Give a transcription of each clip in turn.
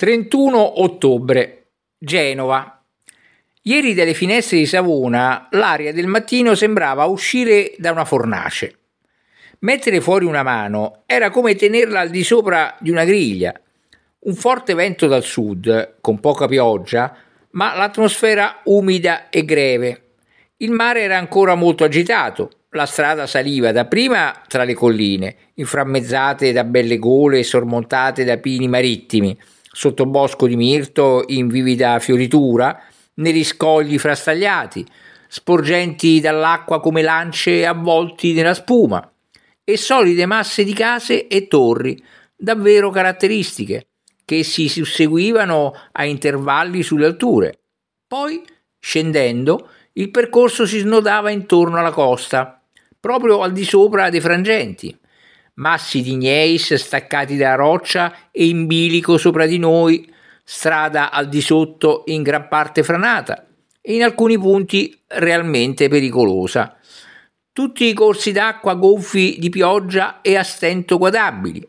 31 ottobre, Genova. Ieri dalle finestre di Savona l'aria del mattino sembrava uscire da una fornace. Mettere fuori una mano era come tenerla al di sopra di una griglia. Un forte vento dal sud, con poca pioggia, ma l'atmosfera umida e greve. Il mare era ancora molto agitato. La strada saliva dapprima tra le colline, inframmezzate da belle gole e sormontate da pini marittimi sottobosco di mirto in vivida fioritura, negli scogli frastagliati, sporgenti dall'acqua come lance avvolti nella spuma, e solide masse di case e torri, davvero caratteristiche, che si susseguivano a intervalli sulle alture. Poi, scendendo, il percorso si snodava intorno alla costa, proprio al di sopra dei frangenti, massi di gneis staccati dalla roccia e in bilico sopra di noi, strada al di sotto in gran parte franata e in alcuni punti realmente pericolosa. Tutti i corsi d'acqua gonfi di pioggia e a stento guadabili.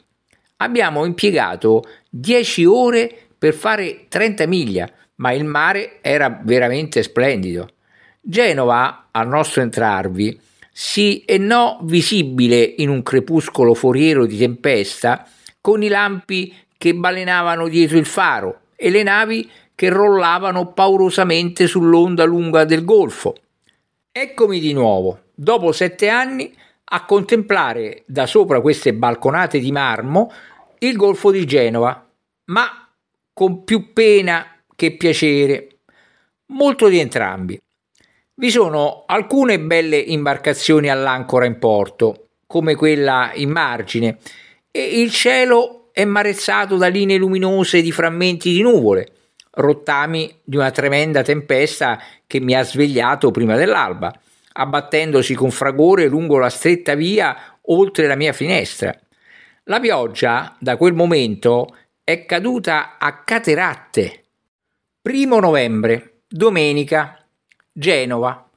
Abbiamo impiegato 10 ore per fare 30 miglia, ma il mare era veramente splendido. Genova, al nostro entrarvi, sì e no visibile in un crepuscolo foriero di tempesta, con i lampi che balenavano dietro il faro e le navi che rollavano paurosamente sull'onda lunga del golfo. Eccomi di nuovo, dopo sette anni, a contemplare da sopra queste balconate di marmo il golfo di Genova, ma con più pena che piacere, molto di entrambi. Vi sono alcune belle imbarcazioni all'ancora in porto, come quella in margine, e il cielo è marezzato da linee luminose di frammenti di nuvole, rottami di una tremenda tempesta che mi ha svegliato prima dell'alba, abbattendosi con fragore lungo la stretta via oltre la mia finestra. La pioggia, da quel momento, è caduta a cateratte. Primo novembre, domenica Genova.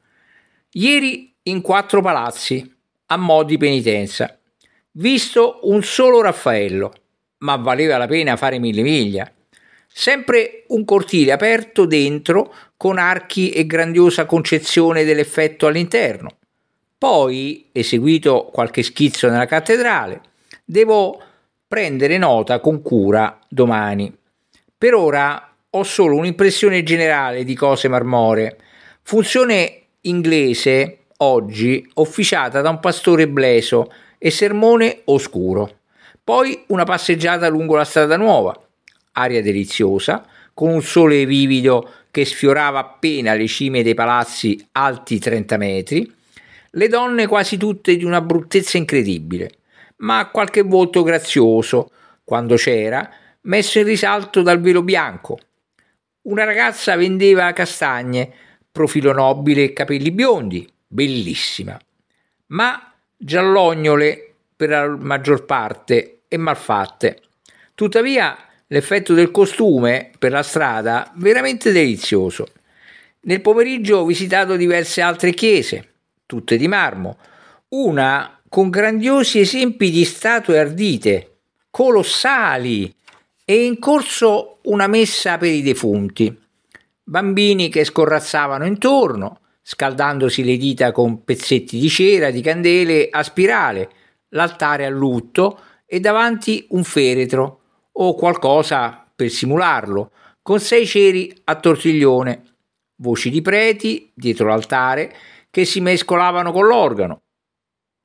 Ieri in quattro palazzi, a mo' di penitenza. Visto un solo Raffaello, ma valeva la pena fare mille miglia. Sempre un cortile aperto dentro con archi e grandiosa concezione dell'effetto all'interno. Poi, eseguito qualche schizzo nella cattedrale, devo prendere nota con cura domani. Per ora ho solo un'impressione generale di cose marmoree, Funzione inglese oggi officiata da un pastore bleso e sermone oscuro. Poi una passeggiata lungo la strada nuova, aria deliziosa, con un sole vivido che sfiorava appena le cime dei palazzi alti 30 metri, le donne quasi tutte di una bruttezza incredibile, ma qualche volto grazioso, quando c'era, messo in risalto dal velo bianco. Una ragazza vendeva castagne, profilo nobile e capelli biondi, bellissima, ma giallognole per la maggior parte e malfatte. Tuttavia l'effetto del costume per la strada veramente delizioso. Nel pomeriggio ho visitato diverse altre chiese, tutte di marmo, una con grandiosi esempi di statue ardite, colossali, e in corso una messa per i defunti bambini che scorrazzavano intorno, scaldandosi le dita con pezzetti di cera, di candele a spirale, l'altare a lutto e davanti un feretro o qualcosa per simularlo, con sei ceri a tortiglione, voci di preti dietro l'altare che si mescolavano con l'organo.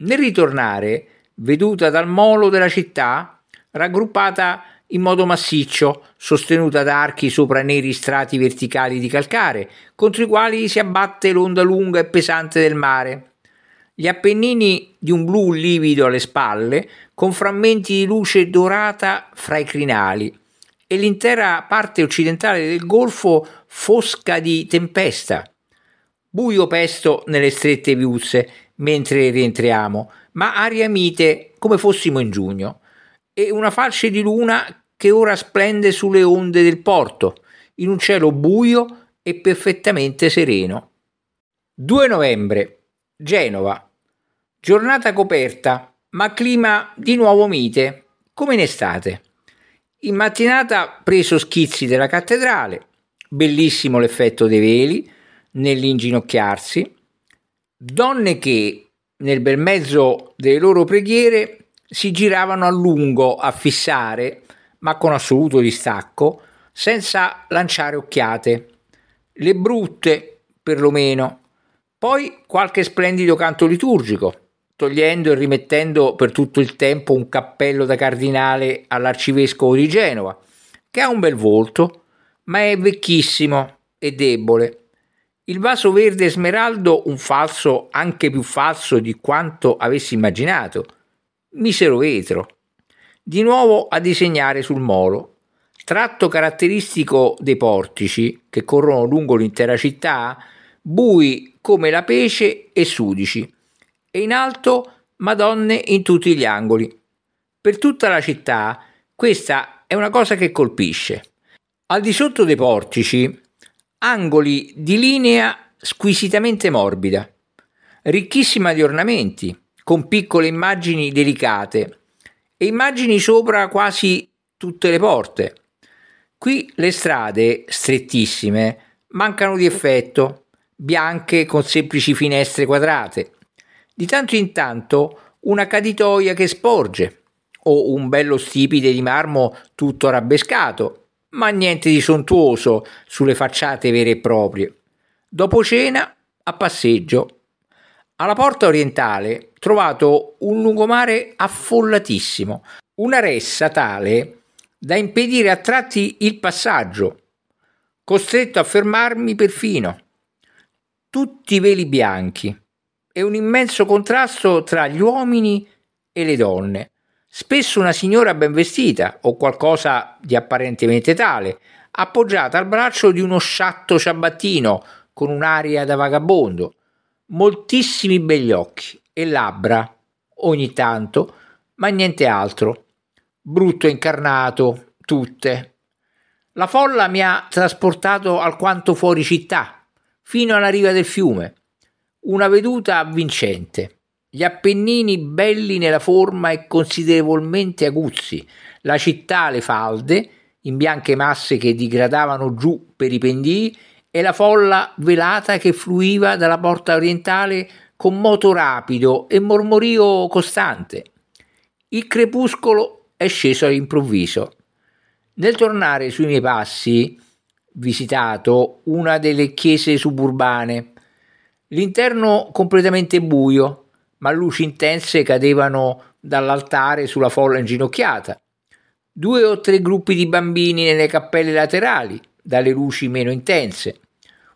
Nel ritornare, veduta dal molo della città, raggruppata in modo massiccio, sostenuta da archi sopra neri strati verticali di calcare, contro i quali si abbatte l'onda lunga e pesante del mare. Gli Appennini di un blu livido alle spalle, con frammenti di luce dorata fra i crinali, e l'intera parte occidentale del golfo fosca di tempesta. Buio pesto nelle strette viuzze mentre rientriamo, ma aria mite come fossimo in giugno e una falce di luna che ora splende sulle onde del porto, in un cielo buio e perfettamente sereno. 2 novembre, Genova. Giornata coperta, ma clima di nuovo mite, come in estate. In mattinata preso schizzi della cattedrale, bellissimo l'effetto dei veli nell'inginocchiarsi, donne che nel bel mezzo delle loro preghiere si giravano a lungo a fissare, ma con assoluto distacco, senza lanciare occhiate. Le brutte, perlomeno. Poi qualche splendido canto liturgico, togliendo e rimettendo per tutto il tempo un cappello da cardinale all'arcivescovo di Genova, che ha un bel volto, ma è vecchissimo e debole. Il vaso verde smeraldo, un falso anche più falso di quanto avessi immaginato, misero vetro, di nuovo a disegnare sul molo. Tratto caratteristico dei portici, che corrono lungo l'intera città, bui come la pece e sudici, e in alto Madonne in tutti gli angoli. Per tutta la città questa è una cosa che colpisce. Al di sotto dei portici, angoli di linea squisitamente morbida, ricchissima di ornamenti, con piccole immagini delicate e immagini sopra quasi tutte le porte. Qui le strade, strettissime, mancano di effetto, bianche con semplici finestre quadrate. Di tanto in tanto una caditoia che sporge o un bello stipite di marmo tutto arabescato, ma niente di sontuoso sulle facciate vere e proprie. Dopo cena, a passeggio alla porta orientale trovato un lungomare affollatissimo, una ressa tale da impedire a tratti il passaggio, costretto a fermarmi perfino. Tutti i veli bianchi e un immenso contrasto tra gli uomini e le donne. Spesso una signora ben vestita o qualcosa di apparentemente tale, appoggiata al braccio di uno sciatto ciabattino con un'aria da vagabondo moltissimi begli occhi e labbra, ogni tanto, ma niente altro. Brutto incarnato, tutte. La folla mi ha trasportato alquanto fuori città, fino alla riva del fiume. Una veduta avvincente. Gli Appennini belli nella forma e considerevolmente aguzzi, la città alle falde, in bianche masse che digradavano giù per i pendii e la folla velata che fluiva dalla porta orientale con moto rapido e mormorio costante. Il crepuscolo è sceso all'improvviso. Nel tornare sui miei passi, visitato una delle chiese suburbane, l'interno completamente buio, ma luci intense cadevano dall'altare sulla folla inginocchiata. Due o tre gruppi di bambini nelle cappelle laterali, dalle luci meno intense.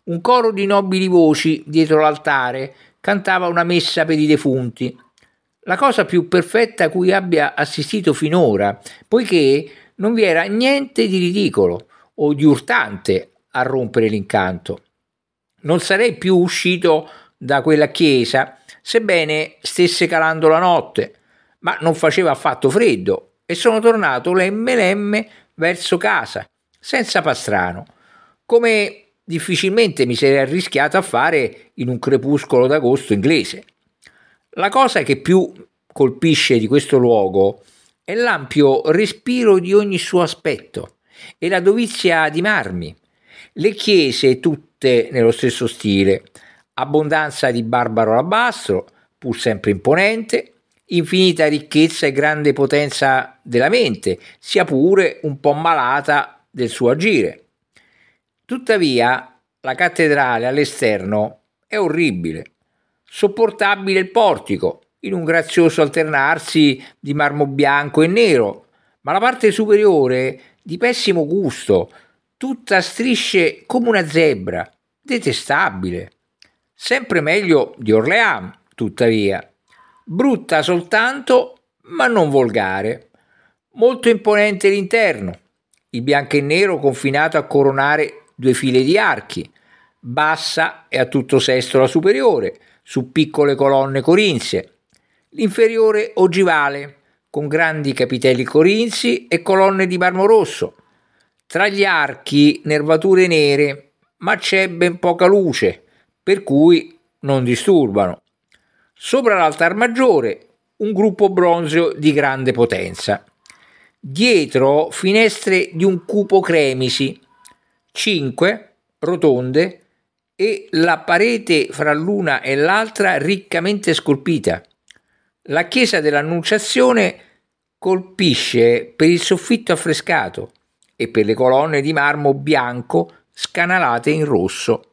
Un coro di nobili voci dietro l'altare cantava una messa per i defunti. La cosa più perfetta a cui abbia assistito finora, poiché non vi era niente di ridicolo o di urtante a rompere l'incanto. Non sarei più uscito da quella chiesa, sebbene stesse calando la notte, ma non faceva affatto freddo e sono tornato lemme lemme verso casa, senza Pastrano, come difficilmente mi sarei arrischiato a fare in un crepuscolo d'agosto inglese. La cosa che più colpisce di questo luogo è l'ampio respiro di ogni suo aspetto e la dovizia di marmi, le chiese tutte nello stesso stile, abbondanza di barbaro alabastro, pur sempre imponente, infinita ricchezza e grande potenza della mente, sia pure un po' malata del suo agire. Tuttavia, la cattedrale all'esterno è orribile, sopportabile il portico, in un grazioso alternarsi di marmo bianco e nero, ma la parte superiore di pessimo gusto, tutta strisce come una zebra, detestabile. Sempre meglio di Orléans, tuttavia. Brutta soltanto, ma non volgare. Molto imponente l'interno, il bianco e nero confinato a coronare due file di archi, bassa e a tutto sesto la superiore, su piccole colonne corinzie, l'inferiore ogivale, con grandi capitelli corinzi e colonne di marmo rosso. Tra gli archi nervature nere, ma c'è ben poca luce, per cui non disturbano. Sopra l'altar maggiore un gruppo bronzeo di grande potenza dietro finestre di un cupo cremisi, 5 rotonde e la parete fra l'una e l'altra riccamente scolpita. La chiesa dell'Annunciazione colpisce per il soffitto affrescato e per le colonne di marmo bianco scanalate in rosso.